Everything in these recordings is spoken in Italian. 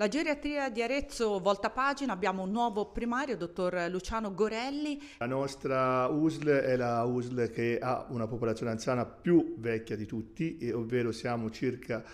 La geriatria di Arezzo volta pagina, abbiamo un nuovo primario, dottor Luciano Gorelli. La nostra USL è la USL che ha una popolazione anziana più vecchia di tutti, ovvero siamo circa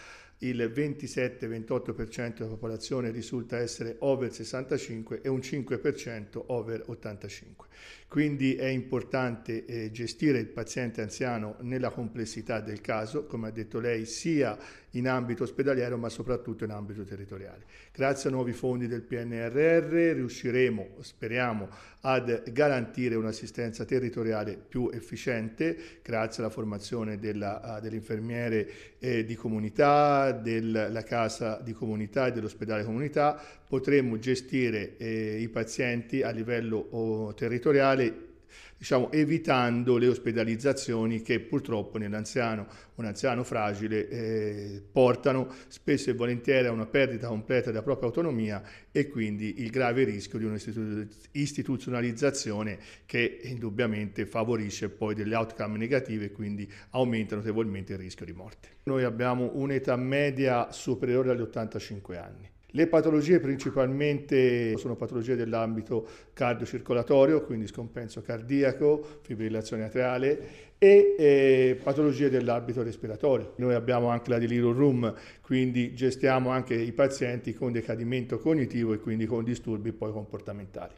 il 27-28% della popolazione risulta essere over 65 e un 5% over 85. Quindi è importante eh, gestire il paziente anziano nella complessità del caso, come ha detto lei, sia in ambito ospedaliero ma soprattutto in ambito territoriale. Grazie a nuovi fondi del PNRR riusciremo, speriamo, ad garantire un'assistenza territoriale più efficiente grazie alla formazione della, dell'infermiere eh, di comunità, della casa di comunità e dell'ospedale comunità potremo gestire eh, i pazienti a livello oh, territoriale diciamo, evitando le ospedalizzazioni che purtroppo nell'anziano, un anziano fragile, eh, portano spesso e volentieri a una perdita completa della propria autonomia e quindi il grave rischio di un'istituzionalizzazione che indubbiamente favorisce poi delle outcome negative e quindi aumenta notevolmente il rischio di morte. Noi abbiamo un'età media superiore agli 85 anni. Le patologie principalmente sono patologie dell'ambito cardiocircolatorio, quindi scompenso cardiaco, fibrillazione atriale e eh, patologie dell'ambito respiratorio. Noi abbiamo anche la delirium room, quindi gestiamo anche i pazienti con decadimento cognitivo e quindi con disturbi poi comportamentali.